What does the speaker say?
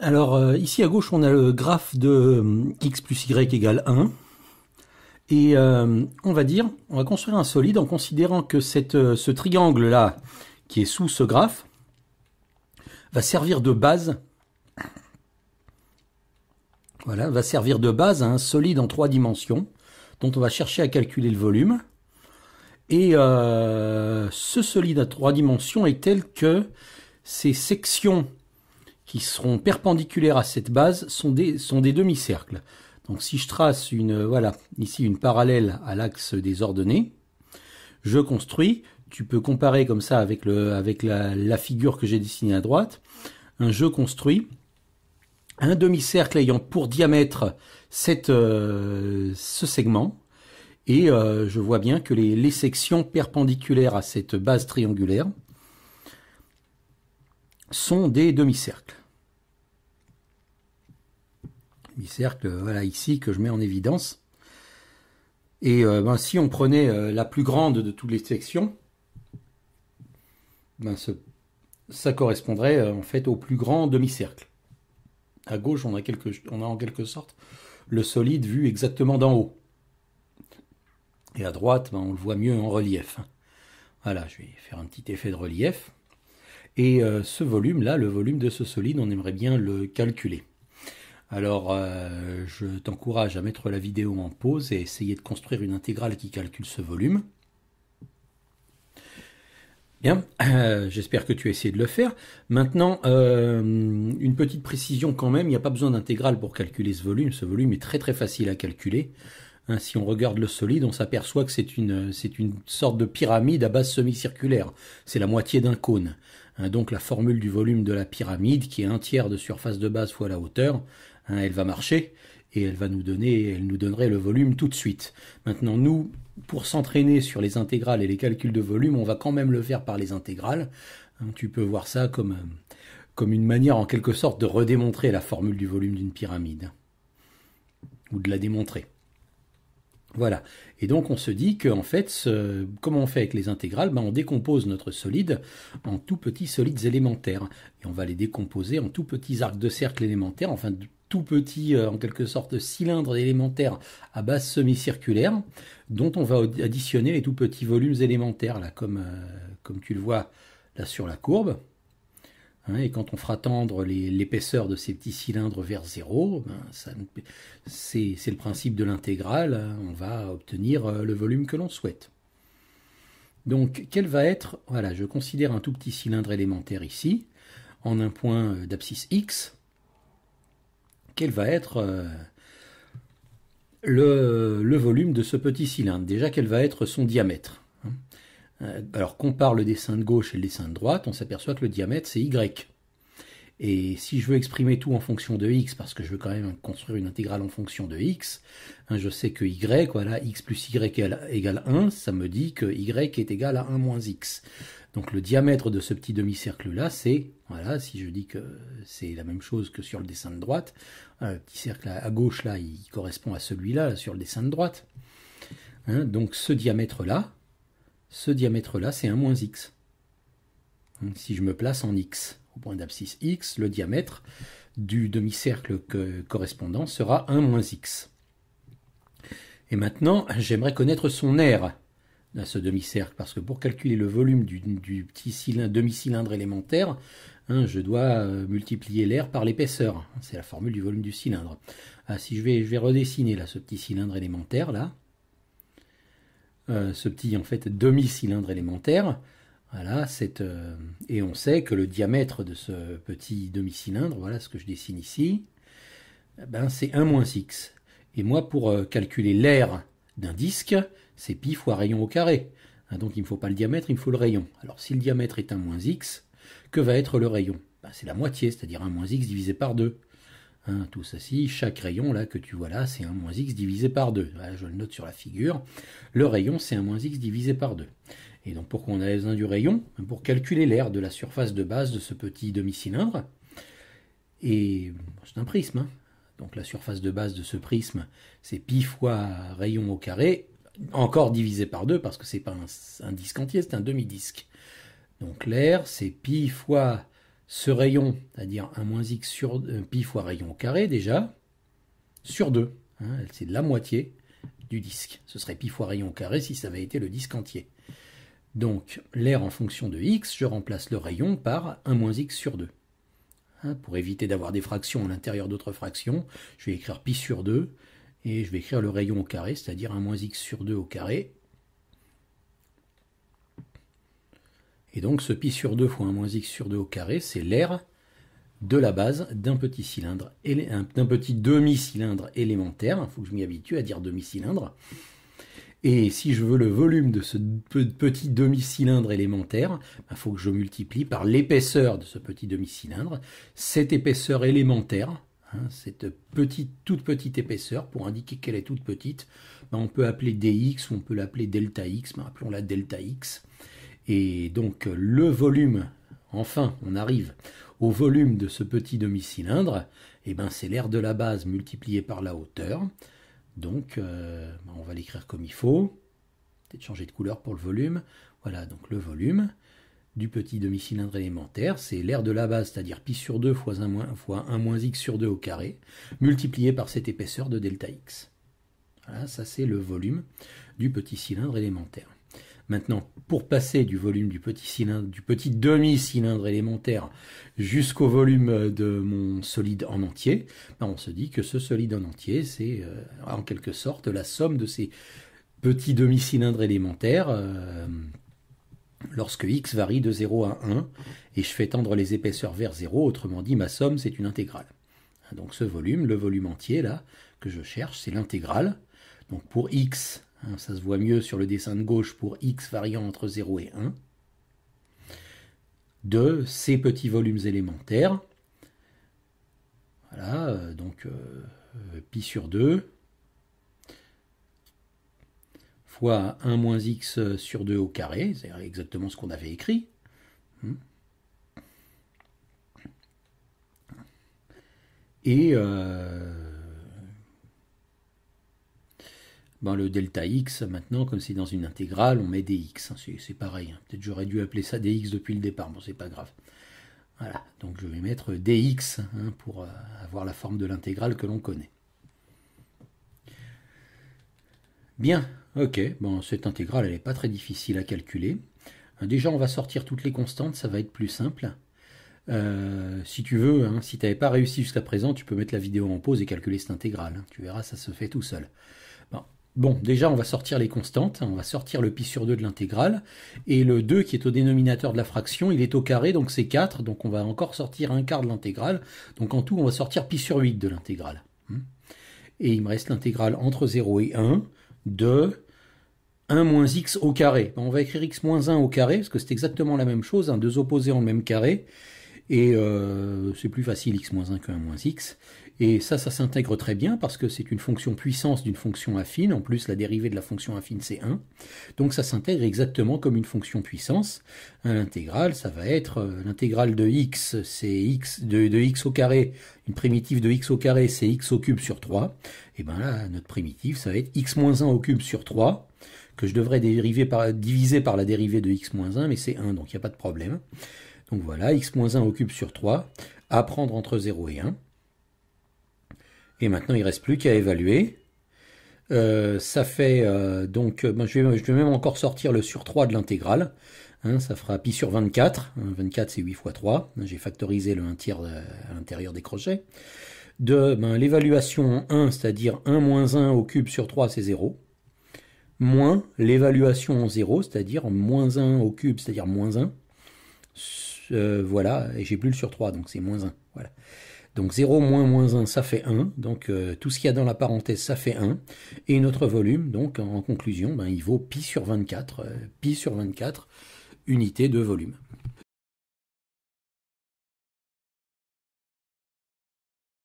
Alors euh, ici à gauche, on a le graphe de euh, x plus y égale 1. Et euh, on va dire, on va construire un solide en considérant que cette, ce triangle-là, qui est sous ce graphe, va servir de base. Voilà, va servir de base à un solide en trois dimensions, dont on va chercher à calculer le volume. Et ce solide à trois dimensions est tel que ses sections qui seront perpendiculaires à cette base sont des, sont des demi-cercles. Donc si je trace une, voilà, ici une parallèle à l'axe des ordonnées, je construis, tu peux comparer comme ça avec, le, avec la, figure que j'ai dessinée à droite, un jeu construit, un demi-cercle ayant pour diamètre cette, euh, ce segment, et euh, je vois bien que les, les, sections perpendiculaires à cette base triangulaire sont des demi-cercles. demi-cercle, voilà, ici, que je mets en évidence. Et euh, ben, si on prenait euh, la plus grande de toutes les sections, ben, ça correspondrait euh, en fait au plus grand demi-cercle. À gauche, on a, en quelque sorte le solide vu exactement d'en haut. Et à droite, ben, on le voit mieux en relief. Voilà, je vais faire un petit effet de relief. Et ce volume-là, le volume de ce solide, on aimerait bien le calculer. Alors, euh, je t'encourage à mettre la vidéo en pause et essayer de construire une intégrale qui calcule ce volume. Bien, euh, j'espère que tu as essayé de le faire. Maintenant, euh, une petite précision quand même, il n'y a pas besoin d'intégrale pour calculer ce volume. Ce volume est très très facile à calculer. Hein, si on regarde le solide, on s'aperçoit que c'est une, sorte de pyramide à base semi-circulaire. C'est la moitié d'un cône. Hein, donc la formule du volume de la pyramide, qui est un tiers de surface de base fois la hauteur, Hein, elle va marcher et elle va nous donner, elle nous donnerait le volume tout de suite. Maintenant, nous, pour s'entraîner sur les intégrales et les calculs de volume, on va quand même le faire par les intégrales. Hein, tu peux voir ça comme, euh, comme une manière en quelque sorte de redémontrer la formule du volume d'une pyramide. Ou de la démontrer. Voilà. Et donc on se dit que, en fait, comment on fait avec les intégrales ben, On décompose notre solide en tout petits solides élémentaires. Et on va les décomposer en tout petits arcs de cercle élémentaires, enfin tout petit, euh, en quelque sorte, cylindre élémentaire à base semi-circulaire, dont on va additionner les tout petits volumes élémentaires, là, comme, euh, comme tu le vois là sur la courbe. Hein, et quand on fera tendre l'épaisseur de ces petits cylindres vers zéro, ben, c'est le principe de l'intégrale, hein, on va obtenir euh, le volume que l'on souhaite. Donc, quel va être, voilà, je considère un tout petit cylindre élémentaire ici, en un point d'abscisse X, quel va être euh, le, volume de ce petit cylindre, déjà quel va être son diamètre. Hein. Euh, alors compare le dessin de gauche et le dessin de droite, on s'aperçoit que le diamètre c'est y. Et si je veux exprimer tout en fonction de x, parce que je veux quand même construire une intégrale en fonction de x, hein, je sais que y, voilà, x plus y égale 1, ça me dit que y est égal à 1 moins x. Donc le diamètre de ce petit demi-cercle-là, c'est, voilà, si je dis que c'est la même chose que sur le dessin de droite, le petit cercle à gauche, là, il correspond à celui-là, sur le dessin de droite. Hein. donc ce diamètre-là, ce diamètre-là, c'est 1 x. si je me place en x, au point d'abscisse x, le diamètre du demi-cercle correspondant sera 1 x. Et maintenant, j'aimerais connaître son aire à ce demi-cercle, parce que pour calculer le volume du, petit cylindre, demi-cylindre élémentaire, hein, je dois euh, multiplier l'air par l'épaisseur. C'est la formule du volume du cylindre. Ah, si je vais, je vais redessiner là ce petit cylindre élémentaire là, euh, ce petit en fait demi-cylindre élémentaire. Voilà, cette, euh, et on sait que le diamètre de ce petit demi-cylindre, voilà ce que je dessine ici, eh ben c'est 1 moins x. Et moi, pour calculer l'air d'un disque, c'est pi fois rayon au carré. Hein, donc il ne faut pas le diamètre, il me faut le rayon. Alors si le diamètre est un moins x, que va être le rayon ben, C'est la moitié, c'est-à-dire un moins x divisé par 2. Hein, tout ceci, chaque rayon là que tu vois là, c'est un moins x divisé par 2. je le note sur la figure. Le rayon, c'est un moins x divisé par 2. Et donc pourquoi on a besoin du rayon Pour calculer l'aire de la surface de base de ce petit demi-cylindre. Et c'est un prisme. Hein. Donc la surface de base de ce prisme, c'est pi fois rayon au carré, encore divisé par 2 parce que c'est pas un, disque entier, c'est un demi-disque. Donc l'air, c'est pi fois ce rayon, c'est-à-dire 1 moins x sur euh, pi fois rayon au carré déjà, sur 2. Hein, c'est la moitié du disque. Ce serait pi fois rayon au carré si ça avait été le disque entier. Donc l'air en fonction de x, je remplace le rayon par 1 moins x sur 2. Hein, pour éviter d'avoir des fractions à l'intérieur d'autres fractions, je vais écrire pi sur 2, et je vais écrire le rayon au carré, c'est-à-dire 1 moins x sur 2 au carré. Et donc ce pi sur 2 fois 1 moins x sur 2 au carré, c'est l'air de la base d'un petit cylindre, d'un petit demi-cylindre élémentaire. Il faut que je m'y habitue à dire demi-cylindre. Et si je veux le volume de ce petit demi-cylindre élémentaire, il ben, faut que je multiplie par l'épaisseur de ce petit demi-cylindre, cette épaisseur élémentaire, hein, cette petite, toute petite épaisseur, pour indiquer qu'elle est toute petite, ben, on peut appeler dx ou on peut l'appeler delta x, mais ben, appelons-la delta x. Et donc le volume, enfin on arrive au volume de ce petit demi-cylindre, et ben c'est l'air de la base multiplié par la hauteur. Donc, euh, bah, on va l'écrire comme il faut. Peut-être changer de couleur pour le volume. Voilà, donc le volume du petit demi-cylindre élémentaire, c'est l'air de la base, c'est-à-dire pi sur 2 fois 1, moins, 1 x sur 2 au carré, multiplié par cette épaisseur de delta x. Voilà, ça c'est le volume du petit cylindre élémentaire. Maintenant, pour passer du volume du petit demi-cylindre élémentaire jusqu'au volume euh, de mon solide en entier, ben, on se dit que ce solide en entier, c'est euh, en quelque sorte la somme de ces petits demi-cylindres élémentaires. Euh, lorsque x varie de 0 à 1, et je fais tendre les épaisseurs vers 0, autrement dit, ma somme, c'est une intégrale. Donc ce volume, le volume entier, là, que je cherche, c'est l'intégrale. Donc pour x Hein, ça se voit mieux sur le dessin de gauche pour x variant entre 0 et 1, de ces petits volumes élémentaires. Voilà, euh, donc euh, pi sur 2 fois 1 moins x sur 2 au carré, c'est exactement ce qu'on avait écrit. Hein. Et euh, Ben, le delta x, maintenant, comme c'est dans une intégrale, on met dx. Hein. C'est pareil. Hein. Peut-être j'aurais dû appeler ça dx depuis le départ. Bon, c'est pas grave. Voilà. Donc je vais mettre dx hein, pour euh, avoir la forme de l'intégrale que l'on connaît. Bien. Ok. Bon, cette intégrale, elle n'est pas très difficile à calculer. Euh, déjà, on va sortir toutes les constantes. Ça va être plus simple. Euh, si tu veux, si tu n'avais pas réussi jusqu'à présent, tu peux mettre la vidéo en pause et calculer cette intégrale. Tu verras, ça se fait tout seul. Bon, déjà, on va sortir les constantes, on va sortir le pi sur 2 de l'intégrale, et le 2 qui est au dénominateur de la fraction, il est au carré, donc c'est 4, donc on va encore sortir un quart de l'intégrale, donc en tout, on va sortir pi sur 8 de l'intégrale. Hmm. Et il me reste l'intégrale entre 0 et 1 de 1 moins x au carré. On va écrire x moins 1 au carré, parce que c'est exactement la même chose, hein, deux opposés en le même carré, et euh, c'est plus facile x moins 1 que 1 moins x, et ça, ça s'intègre très bien parce que c'est une fonction puissance d'une fonction affine. En plus, la dérivée de la fonction affine, c'est 1. Donc ça s'intègre exactement comme une fonction puissance. L'intégrale, ça va être euh, l'intégrale de x, c'est x de, x au carré. Une primitive de x au carré, c'est x au cube sur 3. Et bien là, notre primitive, ça va être x moins 1 au cube sur 3 que je devrais par, diviser par la dérivée de x moins 1, mais c'est 1, donc il n'y a pas de problème. Donc voilà, x moins 1 au cube sur 3, à prendre entre 0 et 1. Et maintenant, il ne reste plus qu'à évaluer. Euh, ça fait euh, donc, euh, ben, je, vais, même encore sortir le sur 3 de l'intégrale. Hein, ça fera pi sur 24. 24 hein, c'est 8 fois 3. Hein, j'ai factorisé le 1 tiers à l'intérieur des crochets. De ben, l'évaluation 1, c'est-à-dire 1 moins 1 au cube sur 3 c'est 0. Moins l'évaluation en 0, c'est-à-dire moins 1 au cube, c'est-à-dire moins 1. voilà, et j'ai plus le sur 3, donc c'est moins 1. Voilà. Donc 0 moins moins 1, ça fait 1. Donc euh, tout ce qu'il y a dans la parenthèse, ça fait 1. Et notre volume, donc en conclusion, ben, il vaut pi sur 24. Euh, pi sur 24, unité de volume.